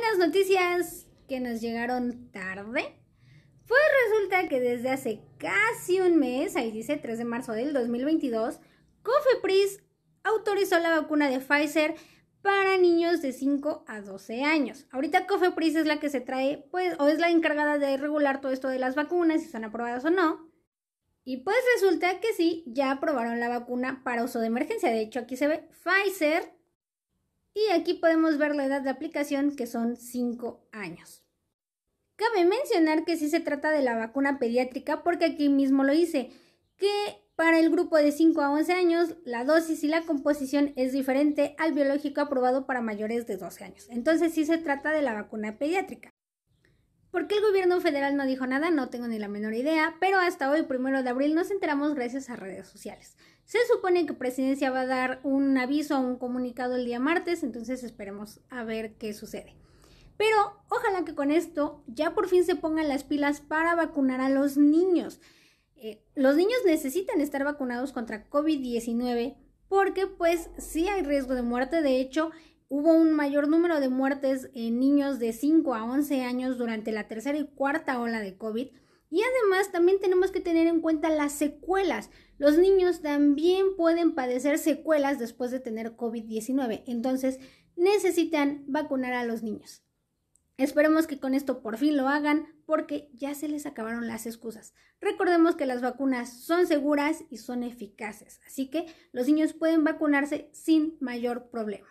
buenas noticias que nos llegaron tarde. Pues resulta que desde hace casi un mes, ahí dice 3 de marzo del 2022, COFEPRIS autorizó la vacuna de Pfizer para niños de 5 a 12 años. Ahorita COFEPRIS es la que se trae, pues, o es la encargada de regular todo esto de las vacunas, si son aprobadas o no. Y pues resulta que sí, ya aprobaron la vacuna para uso de emergencia. De hecho, aquí se ve Pfizer y aquí podemos ver la edad de aplicación, que son 5 años. Cabe mencionar que sí se trata de la vacuna pediátrica, porque aquí mismo lo hice, que para el grupo de 5 a 11 años, la dosis y la composición es diferente al biológico aprobado para mayores de 12 años. Entonces sí se trata de la vacuna pediátrica. ¿Por qué el gobierno federal no dijo nada? No tengo ni la menor idea, pero hasta hoy, primero de abril, nos enteramos gracias a redes sociales. Se supone que Presidencia va a dar un aviso, un comunicado el día martes, entonces esperemos a ver qué sucede. Pero ojalá que con esto ya por fin se pongan las pilas para vacunar a los niños. Eh, los niños necesitan estar vacunados contra COVID-19 porque pues sí hay riesgo de muerte. De hecho, hubo un mayor número de muertes en niños de 5 a 11 años durante la tercera y cuarta ola de COVID. Y además también tenemos que tener en cuenta las secuelas. Los niños también pueden padecer secuelas después de tener COVID-19. Entonces necesitan vacunar a los niños. Esperemos que con esto por fin lo hagan porque ya se les acabaron las excusas. Recordemos que las vacunas son seguras y son eficaces, así que los niños pueden vacunarse sin mayor problema.